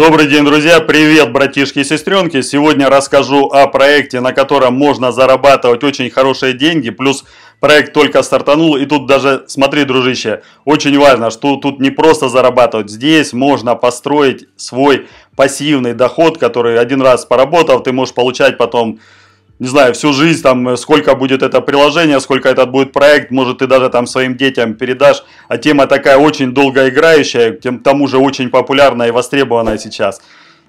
Добрый день, друзья! Привет, братишки и сестренки! Сегодня расскажу о проекте, на котором можно зарабатывать очень хорошие деньги, плюс проект только стартанул, и тут даже, смотри, дружище, очень важно, что тут не просто зарабатывать, здесь можно построить свой пассивный доход, который один раз поработав, ты можешь получать потом не знаю, всю жизнь, там, э, сколько будет это приложение, сколько этот будет проект, может, ты даже там своим детям передашь, а тема такая очень долгоиграющая, тем, к тому же очень популярная и востребованная сейчас.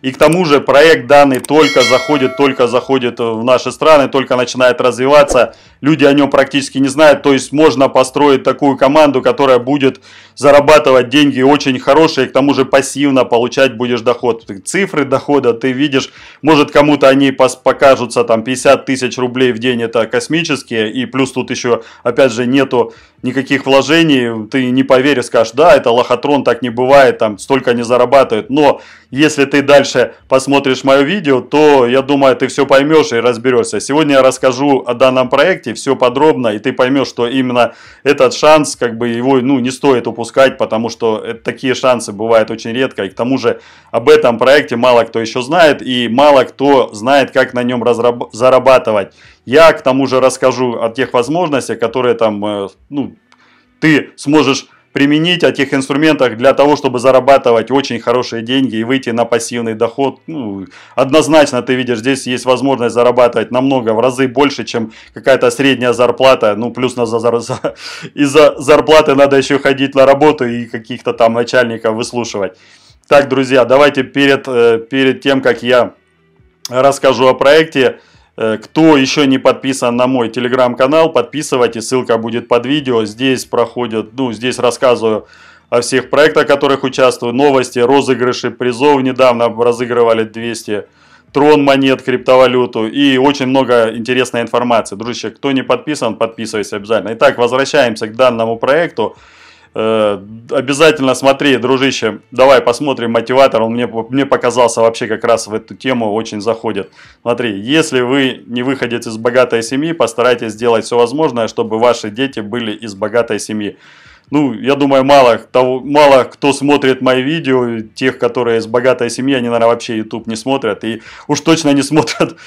И к тому же проект данный только заходит, только заходит в наши страны, только начинает развиваться люди о нем практически не знают. То есть можно построить такую команду, которая будет зарабатывать деньги очень хорошие, к тому же пассивно получать будешь доход. Цифры дохода ты видишь, может кому-то они покажутся там 50 тысяч рублей в день, это космические, и плюс тут еще, опять же, нету никаких вложений, ты не поверишь, скажешь, да, это лохотрон, так не бывает, там столько не зарабатывает, но если ты дальше посмотришь мое видео, то я думаю, ты все поймешь и разберешься. Сегодня я расскажу о данном проекте, вместе, все подробно, и ты поймешь, что именно этот шанс, как бы его ну, не стоит упускать, потому что такие шансы бывают очень редко. И к тому же об этом проекте мало кто еще знает, и мало кто знает, как на нем разраб- зарабатывать. Я к тому же расскажу о тех возможностях, которые там, э, ну, ты сможешь применить, о тех инструментах для того, чтобы зарабатывать очень хорошие деньги и выйти на пассивный доход. Ну, однозначно ты видишь, здесь есть возможность зарабатывать намного, в разы больше, чем какая-то средняя зарплата. Ну, плюс на за, за, из-за зарплаты надо еще ходить на работу и каких-то там начальников выслушивать. Так, друзья, давайте перед, э, перед тем, как я расскажу о проекте, Э, кто еще не подписан на мой телеграм-канал, подписывайтесь, ссылка будет под видео. Здесь проходят, ну, здесь рассказываю о всех проектах, в которых участвую, новости, розыгрыши призов. Недавно разыгрывали 200 трон монет, криптовалюту и очень много интересной информации. Дружище, кто не подписан, подписывайся обязательно. Итак, возвращаемся к данному проекту. Э, обязательно смотри, дружище, давай посмотрим мотиватор, он мне, мне показался вообще как раз в эту тему очень заходит. Смотри, если вы не выходите из богатой семьи, постарайтесь сделать все возможное, чтобы ваши дети были из богатой семьи ну, я думаю, мало, того, мало кто смотрит мои видео, тех, которые из богатой семьи, они, наверное, вообще YouTube не смотрят. И уж точно не смотрят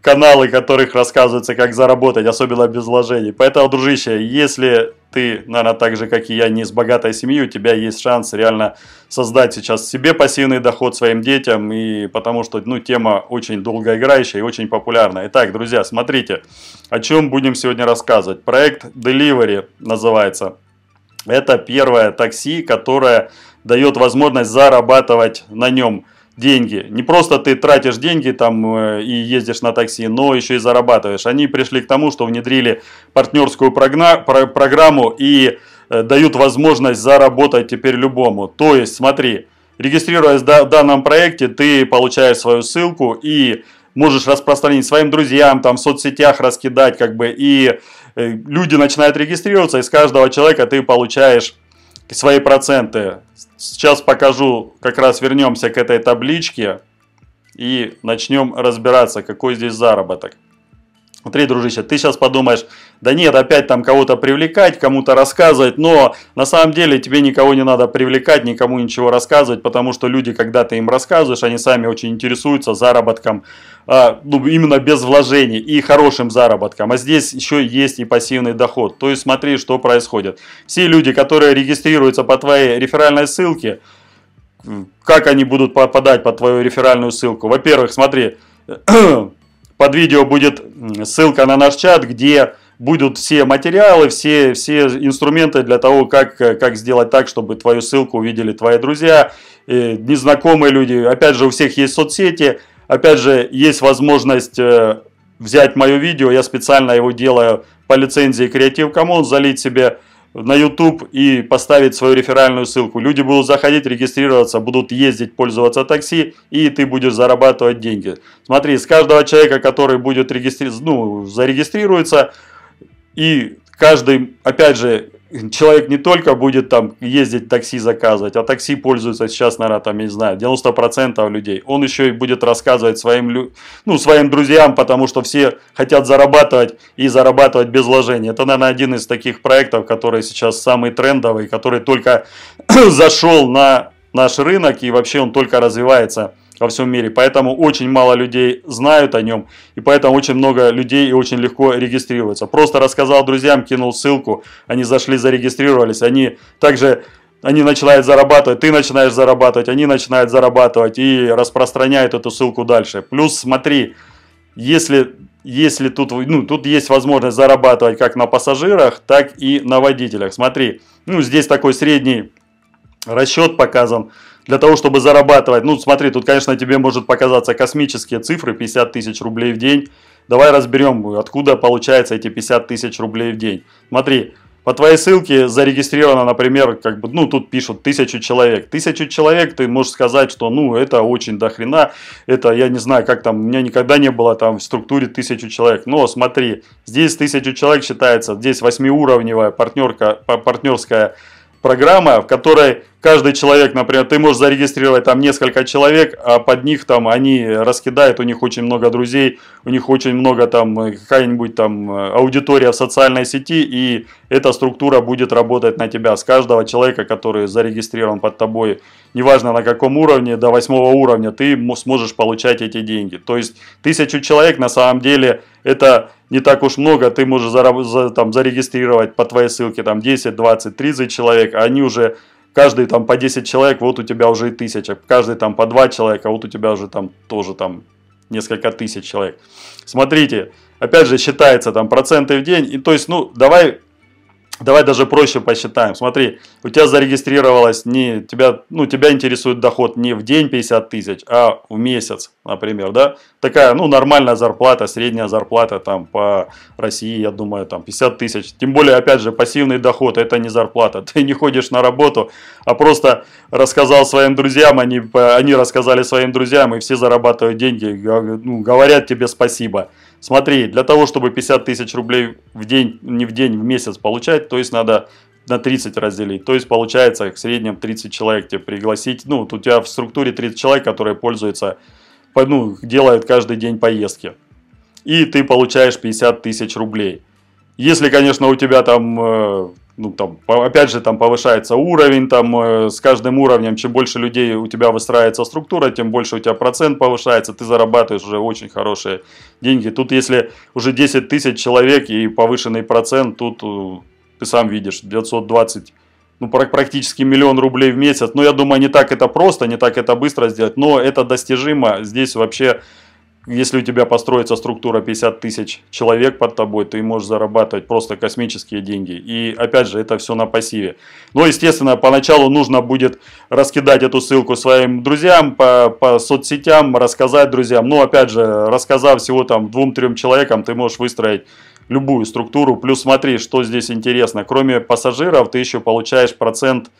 каналы, которых рассказывается, как заработать, особенно без вложений. Поэтому, дружище, если ты, наверное, так же, как и я, не из богатой семьи, у тебя есть шанс реально создать сейчас себе пассивный доход своим детям, и потому что, ну, тема очень долгоиграющая и очень популярная. Итак, друзья, смотрите, о чем будем сегодня рассказывать. Проект Delivery называется. Это первое такси, которое дает возможность зарабатывать на нем деньги. Не просто ты тратишь деньги там э, и ездишь на такси, но еще и зарабатываешь. Они пришли к тому, что внедрили партнерскую прогна- про- программу и э, дают возможность заработать теперь любому. То есть, смотри, регистрируясь в данном проекте, ты получаешь свою ссылку и можешь распространить своим друзьям, там в соцсетях раскидать, как бы, и э, люди начинают регистрироваться, и с каждого человека ты получаешь свои проценты. Сейчас покажу, как раз вернемся к этой табличке и начнем разбираться, какой здесь заработок. Смотри, дружище, ты сейчас подумаешь, да нет, опять там кого-то привлекать, кому-то рассказывать, но на самом деле тебе никого не надо привлекать, никому ничего рассказывать, потому что люди, когда ты им рассказываешь, они сами очень интересуются заработком, а, ну, именно без вложений и хорошим заработком. А здесь еще есть и пассивный доход. То есть смотри, что происходит. Все люди, которые регистрируются по твоей реферальной ссылке, как они будут попадать под твою реферальную ссылку? Во-первых, смотри, под видео будет ссылка на наш чат, где будут все материалы, все, все инструменты для того, как, как сделать так, чтобы твою ссылку увидели твои друзья, незнакомые люди. Опять же, у всех есть соцсети, опять же, есть возможность э, взять мое видео, я специально его делаю по лицензии Creative Commons, залить себе на YouTube и поставить свою реферальную ссылку. Люди будут заходить, регистрироваться, будут ездить, пользоваться такси, и ты будешь зарабатывать деньги. Смотри, с каждого человека, который будет регистри... ну, зарегистрируется, и каждый, опять же, человек не только будет там ездить такси заказывать, а такси пользуется сейчас, наверное, там, я не знаю, 90% людей. Он еще и будет рассказывать своим, ну, своим друзьям, потому что все хотят зарабатывать и зарабатывать без вложений. Это, наверное, один из таких проектов, который сейчас самый трендовый, который только зашел на наш рынок и вообще он только развивается во всем мире. Поэтому очень мало людей знают о нем, и поэтому очень много людей и очень легко регистрируется. Просто рассказал друзьям, кинул ссылку, они зашли, зарегистрировались, они также они начинают зарабатывать, ты начинаешь зарабатывать, они начинают зарабатывать и распространяют эту ссылку дальше. Плюс смотри, если, если тут, ну, тут есть возможность зарабатывать как на пассажирах, так и на водителях. Смотри, ну здесь такой средний расчет показан для того, чтобы зарабатывать. Ну, смотри, тут, конечно, тебе может показаться космические цифры, 50 тысяч рублей в день. Давай разберем, откуда получается эти 50 тысяч рублей в день. Смотри, по твоей ссылке зарегистрировано, например, как бы, ну, тут пишут тысячу человек. Тысячу человек, ты можешь сказать, что, ну, это очень дохрена, это, я не знаю, как там, у меня никогда не было там в структуре тысячу человек. Но смотри, здесь тысячу человек считается, здесь восьмиуровневая партнерка, партнерская программа, в которой каждый человек, например, ты можешь зарегистрировать там несколько человек, а под них там они раскидают, у них очень много друзей, у них очень много там э, какая-нибудь там э, аудитория в социальной сети, и эта структура будет работать на тебя. С каждого человека, который зарегистрирован под тобой, неважно на каком уровне, до восьмого уровня, ты сможешь получать эти деньги. То есть тысячу человек на самом деле это не так уж много, ты можешь за, там, зарегистрировать по твоей ссылке там 10, 20, 30 человек, а они уже каждый там по 10 человек, вот у тебя уже и тысяча, каждый там по 2 человека, вот у тебя уже там тоже там несколько тысяч человек. Смотрите, опять же считается там проценты в день, и то есть, ну, давай Давай даже проще посчитаем. Смотри, у тебя зарегистрировалось не тебя, ну, тебя интересует доход не в день 50 тысяч, а в месяц, например, да? Такая, ну, нормальная зарплата, средняя зарплата там по России, я думаю, там 50 тысяч. Тем более, опять же, пассивный доход, это не зарплата. Ты не ходишь на работу, а просто рассказал своим друзьям, они, они рассказали своим друзьям, и все зарабатывают деньги, ну, говорят тебе спасибо. Смотри, для того, чтобы 50 тысяч рублей в день, не в день, в месяц получать, то есть надо на 30 разделить. То есть получается в среднем 30 человек тебе пригласить. Ну, вот у тебя в структуре 30 человек, которые пользуются, ну, делают каждый день поездки. И ты получаешь 50 тысяч рублей. Если, конечно, у тебя там э, ну, там, опять же, там повышается уровень, там, э, с каждым уровнем, чем больше людей у тебя выстраивается структура, тем больше у тебя процент повышается, ты зарабатываешь уже очень хорошие деньги. Тут, если уже 10 тысяч человек и повышенный процент, тут, э, ты сам видишь, 920, ну, практически миллион рублей в месяц. Но я думаю, не так это просто, не так это быстро сделать, но это достижимо. Здесь вообще если у тебя построится структура 50 тысяч человек под тобой, ты можешь зарабатывать просто космические деньги. И опять же, это все на пассиве. Но, естественно, поначалу нужно будет раскидать эту ссылку своим друзьям по, по соцсетям, рассказать друзьям. Но, опять же, рассказав всего там двум-трем человекам, ты можешь выстроить любую структуру. Плюс смотри, что здесь интересно. Кроме пассажиров, ты еще получаешь процент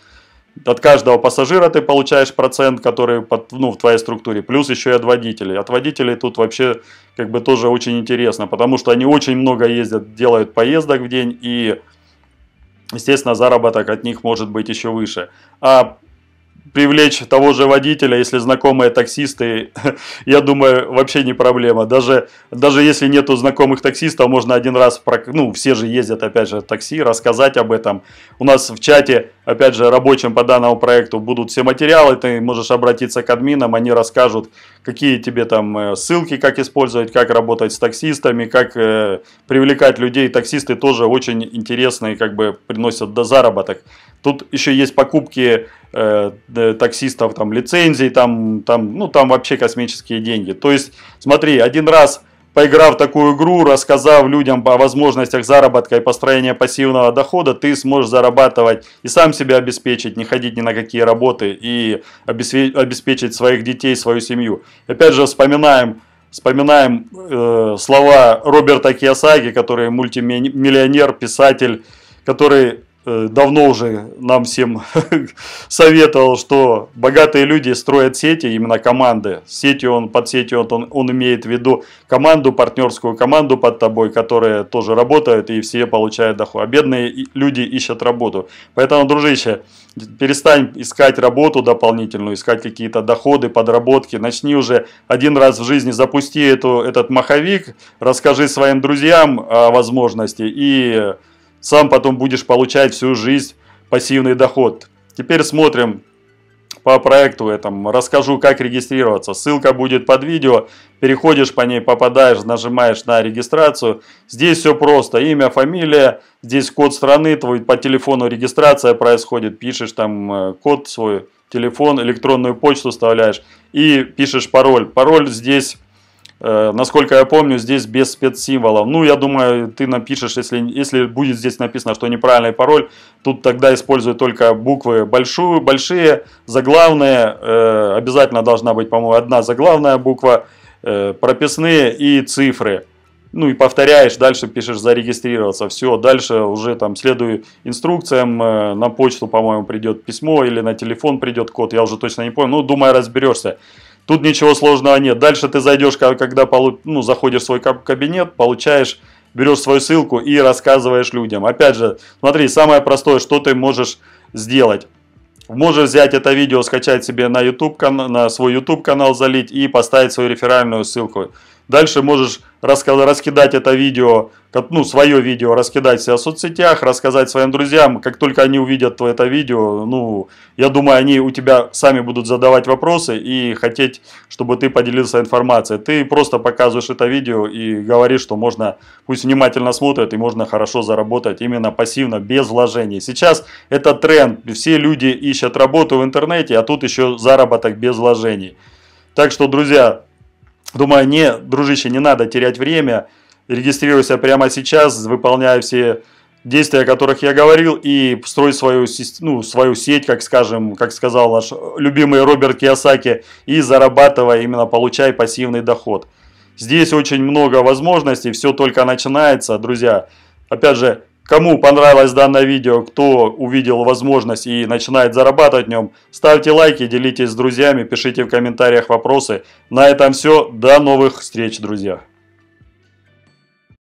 от каждого пассажира ты получаешь процент, который под, ну, в твоей структуре, плюс еще и от водителей. От водителей тут вообще как бы тоже очень интересно, потому что они очень много ездят, делают поездок в день и, естественно, заработок от них может быть еще выше. А привлечь того же водителя, если знакомые таксисты, я думаю, вообще не проблема. Даже, даже если нету знакомых таксистов, можно один раз, ну, все же ездят, опять же, такси, рассказать об этом. У нас в чате, опять же, рабочим по данному проекту будут все материалы, ты можешь обратиться к админам, они расскажут, какие тебе там э, ссылки, как использовать, как работать с таксистами, как э, привлекать людей. Таксисты тоже очень интересные, как бы приносят до заработок. Тут еще есть покупки Э, э, таксистов, там лицензий, там, там, ну там вообще космические деньги. То есть, смотри, один раз поиграв в такую игру, рассказав людям о возможностях заработка и построения пассивного дохода, ты сможешь зарабатывать и сам себя обеспечить, не ходить ни на какие работы и обеспечить своих детей, свою семью. Опять же, вспоминаем, вспоминаем э, слова Роберта Киосаги, который мультимиллионер, писатель, который Э, давно уже нам всем советовал, что богатые люди строят сети, именно команды. Сетью он, под сетью он, он имеет в виду команду, партнерскую команду под тобой, которая тоже работает и все получают доход. А бедные люди ищут работу. Поэтому, дружище, перестань искать работу дополнительную, искать какие-то доходы, подработки. Начни уже один раз в жизни запусти эту, этот маховик, расскажи своим друзьям о возможности и сам потом будешь получать всю жизнь пассивный доход. Теперь смотрим по проекту этом расскажу как регистрироваться. Ссылка будет под видео, переходишь по ней, попадаешь, нажимаешь на регистрацию. Здесь все просто, имя, фамилия, здесь код страны, твой по телефону регистрация происходит, пишешь там э, код свой, телефон, электронную почту вставляешь и пишешь пароль. Пароль здесь Э, насколько я помню, здесь без спецсимволов. Ну, я думаю, ты напишешь, если, если будет здесь написано, что неправильный пароль, тут тогда используй только буквы большую, большие, заглавные. Э, обязательно должна быть, по-моему, одна заглавная буква, э, прописные и цифры. Ну и повторяешь, дальше пишешь зарегистрироваться, все, дальше уже там следуя инструкциям, э, на почту, по-моему, придет письмо или на телефон придет код, я уже точно не помню, ну, думаю, разберешься. Тут ничего сложного нет. Дальше ты зайдешь, когда ну, заходишь в свой кабинет, получаешь, берешь свою ссылку и рассказываешь людям. Опять же, смотри, самое простое, что ты можешь сделать. Можешь взять это видео, скачать себе на, YouTube, на свой YouTube канал, залить и поставить свою реферальную ссылку. Дальше можешь раскидать это видео, ну, свое видео раскидать в себя в соцсетях, рассказать своим друзьям. Как только они увидят это видео, ну, я думаю, они у тебя сами будут задавать вопросы и хотеть, чтобы ты поделился информацией. Ты просто показываешь это видео и говоришь, что можно, пусть внимательно смотрят и можно хорошо заработать именно пассивно, без вложений. Сейчас это тренд, все люди ищут работу в интернете, а тут еще заработок без вложений. Так что, друзья, Думаю, не, дружище, не надо терять время, регистрируйся прямо сейчас, выполняй все действия, о которых я говорил, и строй свою, ну, свою сеть, как скажем, как сказал наш любимый Роберт Киосаки, и зарабатывай, именно получай пассивный доход. Здесь очень много возможностей, все только начинается, друзья. Опять же, Кому понравилось данное видео, кто увидел возможность и начинает зарабатывать в нем, ставьте лайки, делитесь с друзьями, пишите в комментариях вопросы. На этом все. До новых встреч, друзья!